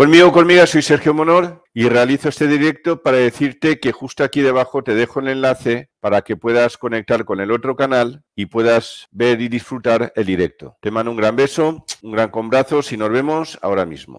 Conmigo, conmigo, soy Sergio Monor y realizo este directo para decirte que justo aquí debajo te dejo el enlace para que puedas conectar con el otro canal y puedas ver y disfrutar el directo. Te mando un gran beso, un gran combrazo y nos vemos ahora mismo.